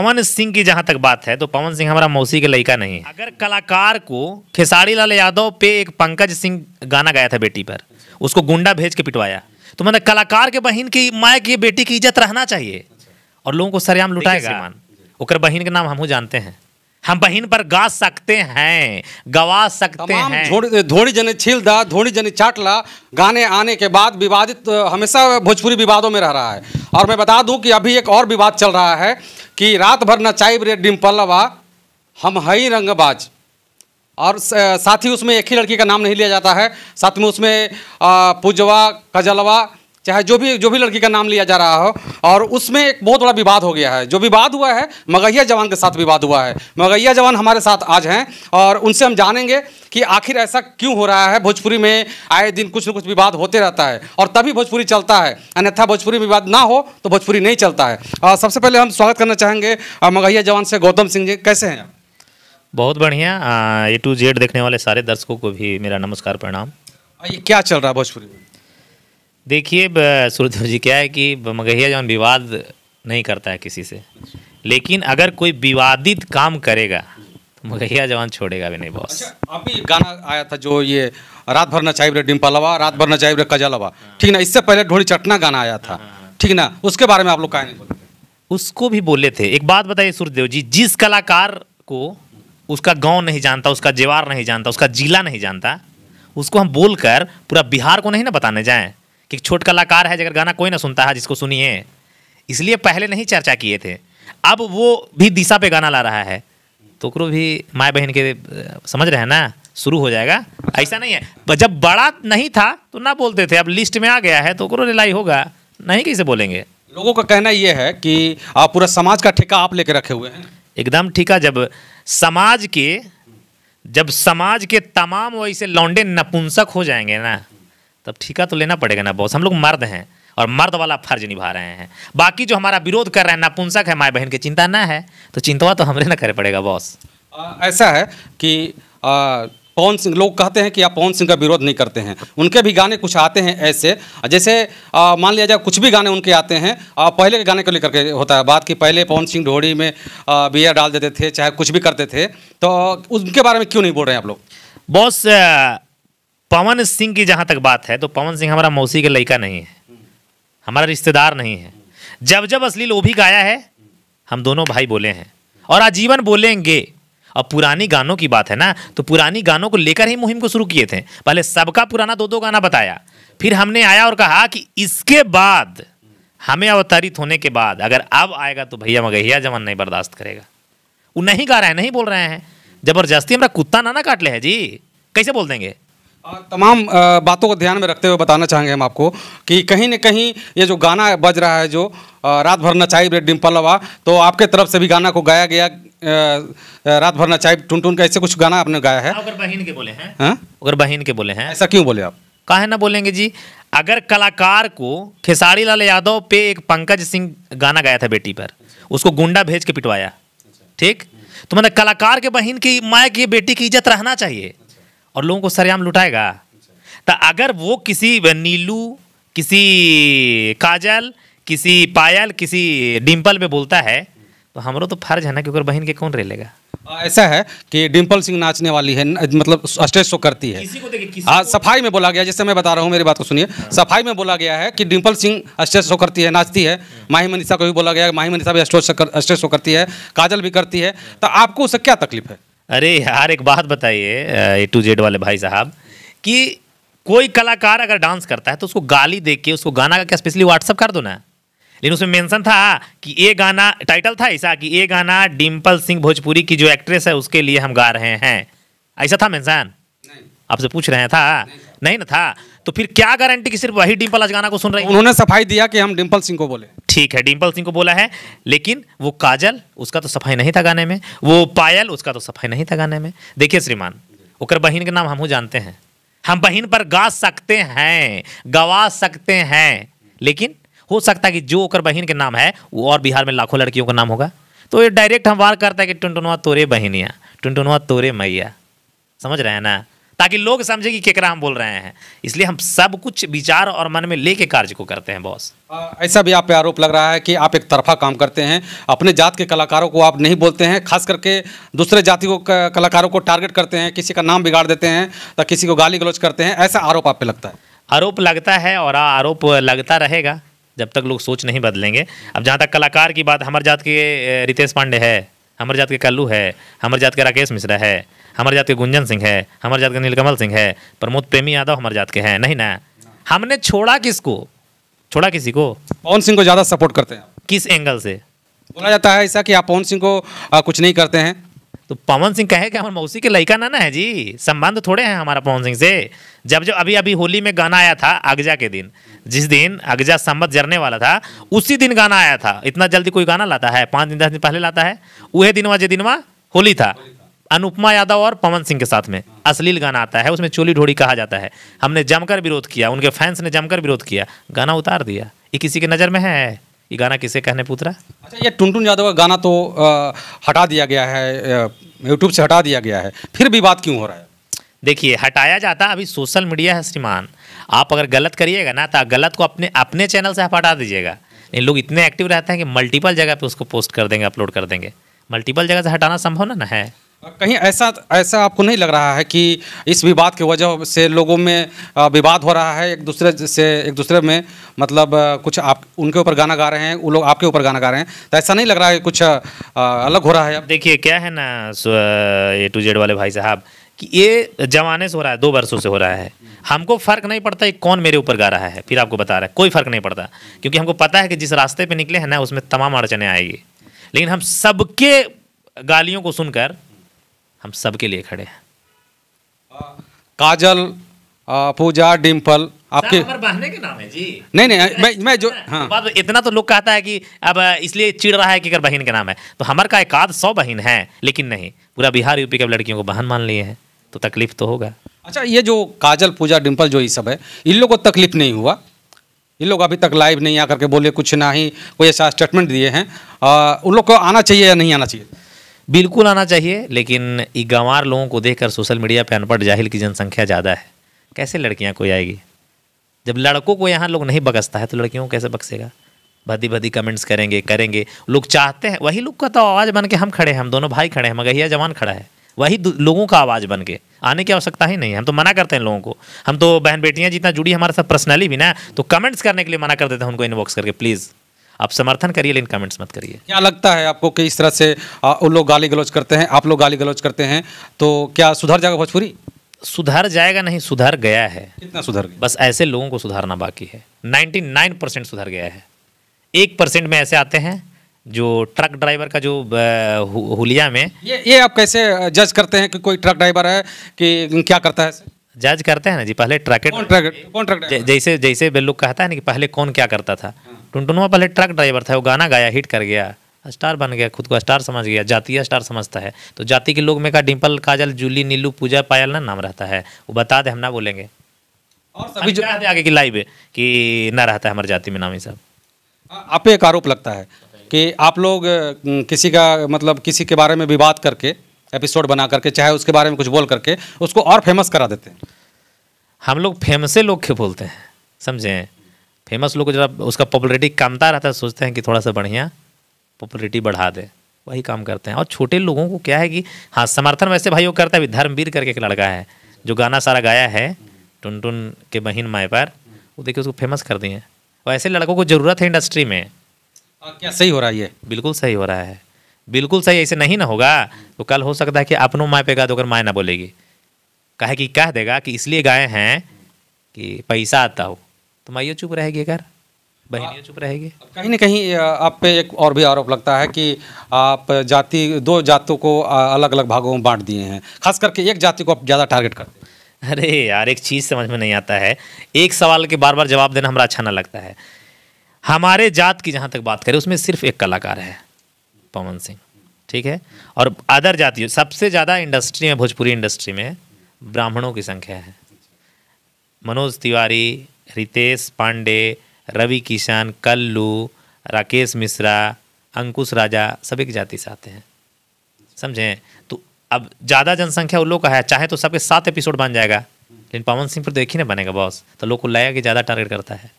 पवन सिंह की जहां तक बात है तो पवन सिंह हमारा मौसी के लड़का नहीं है अगर कलाकार को खेसारी लाल यादव पे एक पंकज सिंह गाना गाया था बेटी पर उसको गुंडा भेज के पिटवाया तो मतलब कलाकार के बहन की माए की बेटी की इज्जत रहना चाहिए और लोगों को सरेआम लुटाएगा उकर बहन के नाम हम जानते हैं हम बहन पर गा सकते हैं गवा सकते हैं धोड़ी जने छील दा धोड़ी जने चाटला गाने आने के बाद विवादित हमेशा भोजपुरी विवादों में रह रहा है और मैं बता दूं कि अभी एक और विवाद चल रहा है कि रात भर नचाइब रे डिम्पलवा हम हई रंगबाज और साथ ही उसमें एक ही लड़की का नाम नहीं लिया जाता है साथ में उसमें पुजवा कजलवा चाहे जो भी जो भी लड़की का नाम लिया जा रहा हो और उसमें एक बहुत बड़ा विवाद हो गया है जो विवाद हुआ है मगैया जवान के साथ विवाद हुआ है मगैया जवान हमारे साथ आज हैं और उनसे हम जानेंगे कि आखिर ऐसा क्यों हो रहा है भोजपुरी में आए दिन कुछ न कुछ विवाद होते रहता है और तभी भोजपुरी चलता है अन्यथा भोजपुरी में विवाद ना हो तो भोजपुरी नहीं चलता है और सबसे पहले हम स्वागत करना चाहेंगे मगैया जवान से गौतम सिंह जी कैसे हैं बहुत बढ़िया ए टू जेड देखने वाले सारे दर्शकों को भी मेरा नमस्कार प्रणाम ये क्या चल रहा है भोजपुरी में देखिए सूर्यदेव जी क्या है कि मगहिया जौन विवाद नहीं करता है किसी से लेकिन अगर कोई विवादित काम करेगा तो मगहिया जवान छोड़ेगा भी नहीं बॉस अच्छा, अभी गाना आया था जो ये रात भर न चाहिए डिम्पा लवा रात भर न चाहिए कजा लवा हाँ। ठीक ना इससे पहले ढोली चटना गाना आया था हाँ, हाँ। ठीक ना उसके बारे में आप लोग कहा नहीं बोले उसको भी बोले थे एक बात बताइए सूर्यदेव जी जिस कलाकार को उसका गांव नहीं जानता उसका जेवार नहीं जानता उसका जिला नहीं जानता उसको हम बोलकर पूरा बिहार को नहीं ना बताने जाएं कि छोट कलाकार है जगह गाना कोई ना सुनता है जिसको सुनिए इसलिए पहले नहीं चर्चा किए थे अब वो भी दिशा पे गाना ला रहा है तो करो भी माए बहन के समझ रहे हैं ना शुरू हो जाएगा ऐसा नहीं है जब बड़ा नहीं था तो ना बोलते थे अब लिस्ट में आ गया है तो करो रिलाई होगा नहीं कैसे बोलेंगे लोगों का कहना यह है कि आप पूरा समाज का ठेका आप लेके रखे हुए हैं एकदम ठीक है जब समाज के जब समाज के तमाम वैसे लौंडे नपुंसक हो जाएंगे ना तब ठीका तो लेना पड़ेगा ना बॉस हम लोग मर्द हैं और मर्द वाला फर्ज निभा रहे हैं बाकी जो हमारा विरोध कर रहे हैं नापुंसक है माए बहन की चिंता ना है तो चिंतवा तो हमारे ना करे पड़ेगा बॉस ऐसा है कि पवन सिंह लोग कहते हैं कि आप पवन सिंह का विरोध नहीं करते हैं उनके भी गाने कुछ आते हैं ऐसे जैसे मान लिया जाए कुछ भी गाने उनके आते हैं आ, पहले के गाने को लेकर के होता है बात कि पहले पवन सिंह ढोड़ी में बियर डाल देते थे चाहे कुछ भी करते थे तो उनके बारे में क्यों नहीं बोल रहे हैं आप लोग बॉस पवन सिंह की जहाँ तक बात है तो पवन सिंह हमारा मौसी के लड़का नहीं है हमारा रिश्तेदार नहीं है जब जब असली वो भी गाया है हम दोनों भाई बोले हैं और आजीवन बोलेंगे अब पुरानी गानों की बात है ना तो पुरानी गानों को लेकर ही मुहिम को शुरू किए थे पहले सबका पुराना दो दो गाना बताया फिर हमने आया और कहा कि इसके बाद हमें अवतरित होने के बाद अगर अब आएगा तो भैया मगैया जमन नहीं बर्दाश्त करेगा वो नहीं गा रहे हैं नहीं बोल रहे हैं जबरदस्ती हमारा कुत्ता ना ना काट ले है जी कैसे बोल देंगे तमाम बातों को ध्यान में रखते हुए बताना चाहेंगे हम आपको कि कहीं न कहीं ये जो गाना बज रहा है जो रात भर नचाई रे डिम्पल हवा तो आपके तरफ से भी गाना को गाया गया रात भर नचाई टून टून का ऐसे कुछ गाना आपने गाया है अगर बहन के बोले हैं हाँ? अगर बहन के बोले हैं ऐसा क्यों बोले आप कहे ना बोलेंगे जी अगर कलाकार को खेसारी लाल यादव पे एक पंकज सिंह गाना गाया था बेटी पर उसको गुंडा भेज के पिटवाया ठीक तो मतलब कलाकार के बहन की माए की बेटी की इज्जत रहना चाहिए और लोगों को सरेआम लुटाएगा तो अगर वो किसी नीलू किसी काजल किसी पायल किसी डिम्पल में बोलता है तो हमरो तो फर्ज है ना क्योंकि बहन के कौन रह लेगा ऐसा है कि डिम्पल सिंह नाचने वाली है मतलब स्टेज शो करती है हाँ सफाई में बोला गया जैसे मैं बता रहा हूँ मेरी बात को सुनिए सफाई में बोला गया है कि डिम्पल सिंह स्टेज शो करती है नाचती है माही मनीषा को भी बोला गया माही मनीषा भी स्टेज शो करती है काजल भी करती है तो आपको उससे क्या तकलीफ है अरे यार एक बात बताइए ए टू जेड वाले भाई साहब कि कोई कलाकार अगर डांस करता है तो उसको गाली दे के उसको गाना का क्या स्पेशली व्हाट्सअप कर दो ना लेकिन उसमें मेंशन था कि ये गाना टाइटल था ऐसा कि ये गाना डिम्पल सिंह भोजपुरी की जो एक्ट्रेस है उसके लिए हम गा रहे हैं ऐसा था मेंशन आपसे पूछ रहे हैं था नहीं, नहीं ना था तो फिर क्या गारंटी की सिर्फ वही डिम्पल अजगाना को सुन रही उन्होंने सफाई दिया कि हम डिम्पल सिंह को बोले ठीक है डिम्पल सिंह को बोला है लेकिन वो काजल उसका तो सफाई नहीं था गाने में वो पायल उसका तो सफाई नहीं था गाने में देखिए श्रीमान उकर बहन के नाम हम जानते हैं हम बहन पर गा सकते हैं गवा सकते हैं लेकिन हो सकता है कि जो ओकर बहन के नाम है वो और बिहार में लाखों लड़कियों का नाम होगा तो ये डायरेक्ट हम वार करता है कि टुनटुनवा तोरे बहनिया टुनटुनवा तोरे मैया समझ रहे हैं ना ताकि लोग समझे कि केकरा हम बोल रहे हैं इसलिए हम सब कुछ विचार और मन में लेके कार्य को करते हैं बॉस ऐसा भी आप पे आरोप लग रहा है कि आप एक तरफा काम करते हैं अपने जात के कलाकारों को आप नहीं बोलते हैं खास करके दूसरे जाति को कलाकारों को टारगेट करते हैं किसी का नाम बिगाड़ देते हैं या किसी को गाली गलौज करते हैं ऐसा आरोप आप पे लगता है आरोप लगता है और आरोप लगता रहेगा जब तक लोग सोच नहीं बदलेंगे अब जहाँ तक कलाकार की बात हमारे जात के रितेश पांडे है हमारे जात के कल्लू है हमारे जात के राकेश मिश्रा है हमारे जात के गुंजन सिंह है हमारे जात के नीलकमल सिंह है प्रमोद प्रेमी यादव हमारे जात के हैं नहीं ना हमने छोड़ा किसको छोड़ा किसी को पवन सिंह को ज़्यादा सपोर्ट करते हैं किस एंगल से बोला जाता है ऐसा कि आप पवन सिंह को आ, कुछ नहीं करते हैं तो पवन सिंह कहे कि हमारे मौसी के लड़का ना ना है जी संबंध थोड़े हैं हमारा पवन सिंह से जब जब अभी अभी होली में गाना आया था अगजा के दिन जिस दिन अगजा संबत जरने वाला था उसी दिन गाना आया था इतना जल्दी कोई गाना लाता है पाँच दिन दस दिन पहले लाता है वह दिनवा जे दिनवा होली था अनुपमा यादव और पवन सिंह के साथ में अश्लील गाना आता है उसमें चोली ढोड़ी कहा जाता है हमने जमकर विरोध किया उनके फैंस ने जमकर विरोध किया गाना उतार दिया ये किसी के नज़र में है ये गाना किसे कहने पुत्रा अच्छा ये टुनटुन यादव का गाना तो आ, हटा दिया गया है यूट्यूब से हटा दिया गया है फिर भी बात क्यों हो रहा है देखिए हटाया जाता अभी सोशल मीडिया है श्रीमान आप अगर गलत करिएगा ना तो गलत को अपने अपने चैनल से आप हटा दीजिएगा नहीं लोग इतने एक्टिव रहते हैं कि मल्टीपल जगह पे उसको पोस्ट कर देंगे अपलोड कर देंगे मल्टीपल जगह से हटाना संभव ना, ना है कहीं ऐसा ऐसा आपको नहीं लग रहा है कि इस विवाद की वजह से लोगों में विवाद हो रहा है एक दूसरे से एक दूसरे में मतलब कुछ आप उनके ऊपर गाना गा रहे हैं वो लोग आपके ऊपर गाना गा रहे हैं तो ऐसा नहीं लग रहा है कुछ अलग हो रहा है देखिए क्या है ना ए टू जेड वाले भाई साहब कि ये जमाने से हो रहा है दो वर्षों से हो रहा है हमको फ़र्क नहीं पड़ता कि कौन मेरे ऊपर गा रहा है फिर आपको बता रहा है कोई फ़र्क नहीं पड़ता क्योंकि हमको पता है कि जिस रास्ते पर निकले हैं ना उसमें तमाम अड़चने आएगी लेकिन हम सबके गालियों को सुनकर हम सबके लिए खड़े हैं काजल पूजा डिम्पल आपके बहने के नाम है जी नहीं नहीं मैं मैं जो हाँ बात तो इतना तो लोग कहता है कि अब इसलिए चिड़ रहा है कि अगर बहन के नाम है तो हमार का एक आध सौ बहन है लेकिन नहीं पूरा बिहार यूपी के लड़कियों को बहन मान लिए हैं तो तकलीफ तो होगा अच्छा ये जो काजल पूजा डिम्पल जो ये सब है इन लोग को तकलीफ नहीं हुआ इन लोग अभी तक लाइव नहीं आकर के बोले कुछ ना ही कोई ऐसा स्टेटमेंट दिए हैं उन लोग को आना चाहिए या नहीं आना चाहिए बिल्कुल आना चाहिए लेकिन गंवार लोगों को देखकर सोशल मीडिया पर अनपढ़ जाहिल की जनसंख्या ज़्यादा है कैसे लड़कियाँ कोई आएगी जब लड़कों को यहाँ लोग नहीं बकसता है तो लड़कियों को कैसे बकसेगा भदी भदी कमेंट्स करेंगे करेंगे लोग चाहते हैं वही लोग का तो आवाज़ बन के हम खड़े हैं हम दोनों भाई खड़े हैं मगर यह जवान खड़ा है वही लोगों का आवाज़ बन के आने की आवश्यकता ही नहीं है हम तो मना करते हैं लोगों को हम तो बहन बेटियाँ जितना जुड़ी हमारे साथ पर्सनली भी ना तो कमेंट्स करने के लिए मना कर देते हैं उनको इनबॉक्स करके प्लीज़ आप समर्थन करिए लेकिन कमेंट्स मत करिए क्या लगता है आपको कि इस तरह से उन लोग गाली गलौज करते हैं आप लोग गाली गलौज करते हैं तो क्या सुधर जाएगा भोजपुरी सुधर जाएगा नहीं सुधर गया है कितना सुधर गया? बस ऐसे लोगों को सुधारना बाकी है 99 परसेंट सुधार गया है एक परसेंट में ऐसे आते हैं जो ट्रक ड्राइवर का जो हुलिया में ये ये आप कैसे जज करते हैं कि कोई ट्रक ड्राइवर है कि क्या करता है जज करते हैं ना जी पहले ट्रकेट कौन ट्रक कौन ट्रक जैसे जैसे बेलुक कहता है ना कि पहले कौन क्या करता था हाँ। टुनटुनुआ पहले ट्रक ड्राइवर था वो गाना गाया हिट कर गया स्टार बन गया खुद को स्टार समझ गया जातीय स्टार समझता है तो जाति के लोग में का डिम्पल काजल जूली नीलू पूजा पायल ना नाम रहता है वो बता दे हम ना बोलेंगे और सभी जो आगे की लाइव कि ना रहता है हमारे जाति में नाम ही सब आप एक आरोप लगता है कि आप लोग किसी का मतलब किसी के बारे में विवाद करके एपिसोड बना करके चाहे उसके बारे में कुछ बोल करके उसको और फेमस करा देते हैं हम लोग फेमसे लोग के बोलते हैं समझे फेमस लोग जरा उसका पॉपुलरिटी कमता रहता है सोचते हैं कि थोड़ा सा बढ़िया पॉपुलरिटी बढ़ा दे वही काम करते हैं और छोटे लोगों को क्या है कि हाँ समर्थन वैसे भाई वो करता है धर्मवीर करके एक लड़का है जो गाना सारा गाया है टुन टुन के बहन माए पर वो देखिए उसको फेमस कर दिए और ऐसे लड़कों को ज़रूरत है इंडस्ट्री में आ, हाँ, क्या सही हो रहा है ये बिल्कुल सही हो रहा है बिल्कुल सही ऐसे नहीं ना होगा तो कल हो सकता है कि अपनों माए पे गा दोकर माए ना बोलेगी कहे कि कह देगा कि इसलिए गाए हैं कि पैसा आता हो तो माइयों चुप रहेगी अगर बहनियाँ चुप रहेगी कहीं ना कहीं आप पे एक और भी आरोप लगता है कि आप जाति दो जातों को अलग अलग भागों में बांट दिए हैं खास करके एक जाति को आप ज़्यादा टारगेट करते हैं अरे यार एक चीज़ समझ में नहीं आता है एक सवाल के बार बार जवाब देना हमारा अच्छा ना लगता है हमारे जात की जहाँ तक बात करें उसमें सिर्फ एक कलाकार है पवन सिंह ठीक है और अदर जातियों सबसे ज़्यादा इंडस्ट्री में भोजपुरी इंडस्ट्री में ब्राह्मणों की संख्या है मनोज तिवारी रितेश पांडे रवि किशन कल्लू राकेश मिश्रा अंकुश राजा सभी की जाति से आते हैं समझें तो अब ज़्यादा जनसंख्या उन लोग का है चाहे तो सबके सात एपिसोड बन जाएगा लेकिन पवन सिंह पर तो एक ही नहीं बनेगा बॉस तो लोग को लाया कि ज़्यादा टारगेट करता है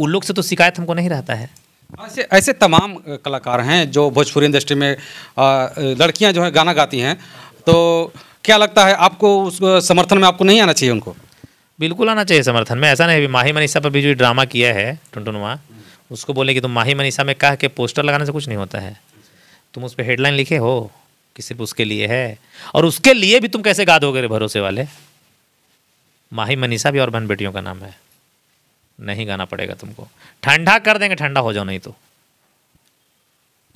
उन लोग से तो शिकायत हमको नहीं रहता है ऐसे ऐसे तमाम कलाकार हैं जो भोजपुरी इंडस्ट्री में लड़कियां जो है गाना गाती हैं तो क्या लगता है आपको उस समर्थन में आपको नहीं आना चाहिए उनको बिल्कुल आना चाहिए समर्थन में ऐसा नहीं माही मनीषा पर भी जो ड्रामा किया है टुनटुनवा उसको बोले कि तुम माही मनीषा में कहा कि पोस्टर लगाने से कुछ नहीं होता है तुम उस पर हेडलाइन लिखे हो कि सिर्फ उसके लिए है और उसके लिए भी तुम कैसे गा दोगे भरोसे वाले माही मनीषा भी और बहन बेटियों का नाम है नहीं गाना पड़ेगा तुमको ठंडा कर देंगे ठंडा हो जाओ नहीं तो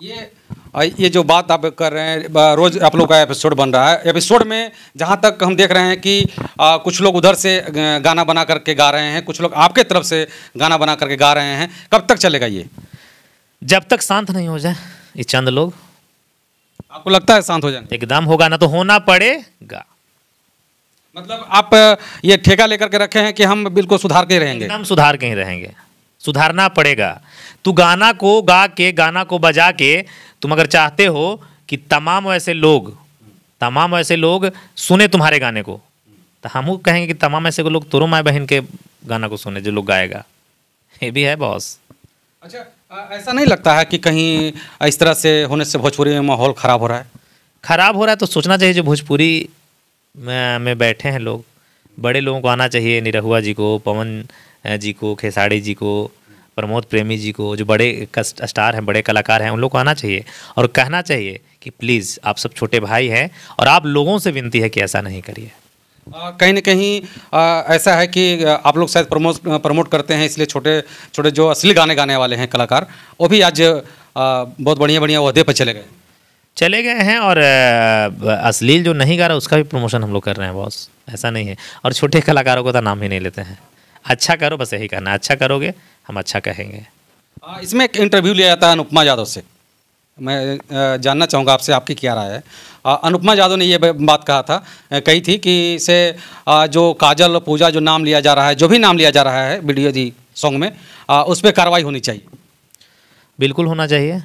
ये ये जो बात आप कर रहे हैं रोज़ आप लोग का एपिसोड बन रहा है एपिसोड में जहाँ तक हम देख रहे हैं कि आ, कुछ लोग उधर से गाना बना करके गा रहे हैं कुछ लोग आपके तरफ से गाना बना करके गा रहे हैं कब तक चलेगा ये जब तक शांत नहीं हो जाए ये चंद लोग आपको लगता है शांत हो जाए एकदम होगा ना तो होना पड़ेगा मतलब आप ये ठेका लेकर के रखे हैं कि हम बिल्कुल सुधार के रहेंगे हम सुधार के ही रहेंगे सुधारना पड़ेगा तू गाना को गा के गाना को बजा के तुम अगर चाहते हो कि तमाम ऐसे लोग तमाम ऐसे लोग सुने तुम्हारे गाने को तो हम कहेंगे कि तमाम ऐसे लोग तुरो माए बहन के गाना को सुने जो लोग गाएगा ये भी है बॉस अच्छा ऐसा नहीं लगता है कि कहीं इस तरह से होने से भोजपुरी में माहौल ख़राब हो रहा है ख़राब हो रहा है तो सोचना चाहिए जो भोजपुरी में बैठे हैं लोग बड़े लोगों को आना चाहिए निरहुआ जी को पवन जी को खेसाड़ी जी को प्रमोद प्रेमी जी को जो बड़े स्टार हैं बड़े कलाकार हैं उन लोग को आना चाहिए और कहना चाहिए कि प्लीज़ आप सब छोटे भाई हैं और आप लोगों से विनती है कि ऐसा नहीं करिए कहीं ना कहीं ऐसा है कि आप लोग शायद प्रमोट प्रमोट करते हैं इसलिए छोटे छोटे जो असली गाने गाने वाले हैं कलाकार वो भी आज बहुत बढ़िया बढ़िया अहदे पर चले गए चले गए हैं और अश्लील जो नहीं गा रहा उसका भी प्रमोशन हम लोग कर रहे हैं बॉस ऐसा नहीं है और छोटे कलाकारों का तो नाम ही नहीं लेते हैं अच्छा करो बस यही कहना अच्छा करोगे हम अच्छा कहेंगे इसमें एक इंटरव्यू लिया जाता है अनुपमा यादव से मैं जानना चाहूँगा आपसे आपकी क्या राय है अनुपमा यादव ने ये बात कहा था कही थी कि इसे जो काजल पूजा जो नाम लिया जा रहा है जो भी नाम लिया जा रहा है वीडियो जी सॉन्ग में उस पर कार्रवाई होनी चाहिए बिल्कुल होना चाहिए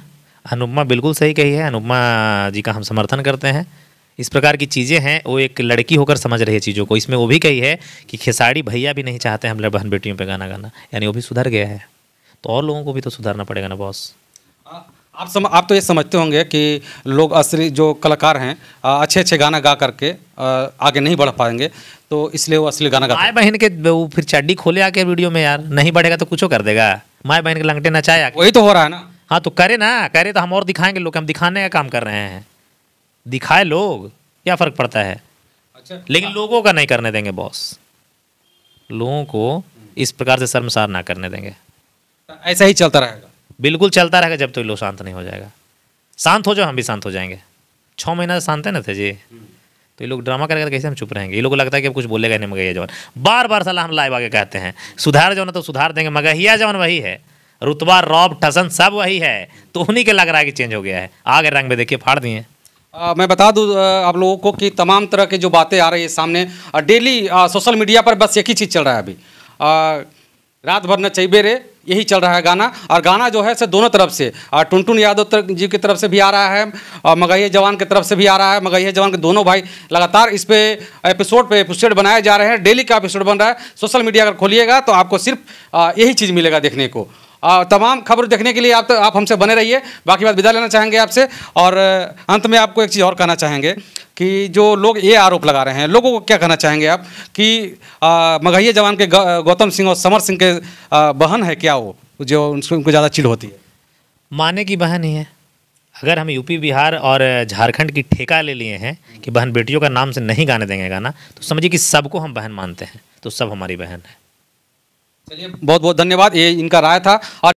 अनुपमा बिल्कुल सही कही है अनुपमा जी का हम समर्थन करते हैं इस प्रकार की चीज़ें हैं वो एक लड़की होकर समझ रही है चीज़ों को इसमें वो भी कही है कि खेसारी भैया भी नहीं चाहते हम बहन बेटियों पर गाना गाना यानी वो भी सुधर गया है तो और लोगों को भी तो सुधारना पड़ेगा ना बॉस आप सम आप तो ये समझते होंगे कि लोग असली जो कलाकार हैं अच्छे अच्छे गाना गा करके आगे नहीं बढ़ पाएंगे तो इसलिए वो असली गाना गा माए बहन के वो फिर चड्डी खोले आके वीडियो में यार नहीं बढ़ेगा तो कुछ कर देगा माए बहन के लंगटे नचाया वही तो हो रहा है ना हाँ तो करे ना करे तो हम और दिखाएंगे लोग हम दिखाने का काम कर रहे हैं दिखाए लोग क्या फ़र्क पड़ता है अच्छा लेकिन लोगों का नहीं करने देंगे बॉस लोगों को इस प्रकार से शर्मसार ना करने देंगे हाँ, ऐसा ही चलता रहेगा बिल्कुल चलता रहेगा जब तक तो लोग शांत नहीं हो जाएगा शांत हो जाओ हम भी शांत हो जाएंगे छः महीना शांत है ना थे जी हम्म। तो ये लोग ड्रामा करके कैसे हम चुप रहेंगे ये लोग को लगता है कि अब कुछ बोलेगा नहीं मगैया जवान बार बार सलाह हम लाइव आगे कहते हैं सुधार जो ना तो सुधार देंगे मगहिया जवान वही है रुतबा रॉब ठसन सब वही है तो उन्हीं के लग रहा है कि चेंज हो गया है आगे रंग में देखिए फाड़ दिए आ, मैं बता दूं आप लोगों को कि तमाम तरह की जो बातें आ रही है सामने डेली सोशल मीडिया पर बस एक ही चीज़ चल रहा है अभी रात भर न चैबे रे यही चल रहा है गाना और गाना जो है से दोनों तरफ से टुनटुन यादव जी की तरफ से भी आ रहा है और जवान की तरफ से भी आ रहा है मगहिया जवान के दोनों भाई लगातार इस पे एपिसोड पे एपिसोड बनाए जा रहे हैं डेली का एपिसोड बन रहा है सोशल मीडिया अगर खोलिएगा तो आपको सिर्फ यही चीज़ मिलेगा देखने को तमाम खबर देखने के लिए आप तो आप हमसे बने रहिए बाकी बात विदा लेना चाहेंगे आपसे और अंत में आपको एक चीज़ और कहना चाहेंगे कि जो लोग ये आरोप लगा रहे हैं लोगों को क्या कहना चाहेंगे आप कि मघहिया जवान के गौतम सिंह और समर सिंह के बहन है क्या वो जो उनको ज़्यादा चिल होती है माने की बहन ही है अगर हम यूपी बिहार और झारखंड की ठेका ले लिए हैं कि बहन बेटियों का नाम से नहीं गाने देंगे गाना तो समझिए कि सबको हम बहन मानते हैं तो सब हमारी बहन है चलिए बहुत बहुत धन्यवाद ये इनका राय था और